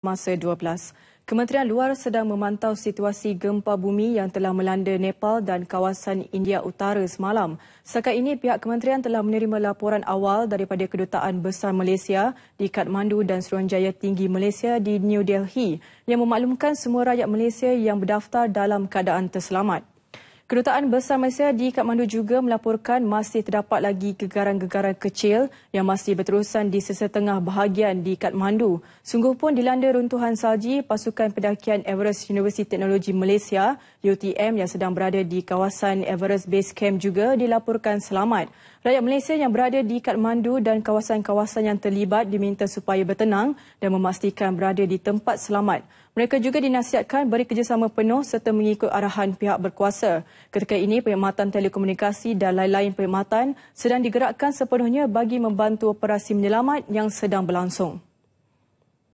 masa 12. Kementerian Luar sedang memantau situasi gempa bumi yang telah melanda Nepal dan kawasan India Utara semalam. Sekarang ini pihak kementerian telah menerima laporan awal daripada Kedutaan Besar Malaysia di Kathmandu dan Seruanjaya Tinggi Malaysia di New Delhi yang memaklumkan semua rakyat Malaysia yang berdaftar dalam keadaan terselamat. Kedutaan Besar Malaysia di Kathmandu juga melaporkan masih terdapat lagi gegaran-gegaran kecil yang masih berterusan di sesetengah bahagian di Kathmandu. Sungguh pun dilanda runtuhan salji pasukan pendakian Everest University Technology Malaysia, UTM yang sedang berada di kawasan Everest Base Camp juga dilaporkan selamat. Rakyat Malaysia yang berada di Kathmandu dan kawasan-kawasan yang terlibat diminta supaya bertenang dan memastikan berada di tempat selamat. Mereka juga dinasihatkan beri kerjasama penuh serta mengikut arahan pihak berkuasa. Ketika ini, perkhidmatan telekomunikasi dan lain-lain perkhidmatan sedang digerakkan sepenuhnya bagi membantu operasi menyelamat yang sedang berlangsung.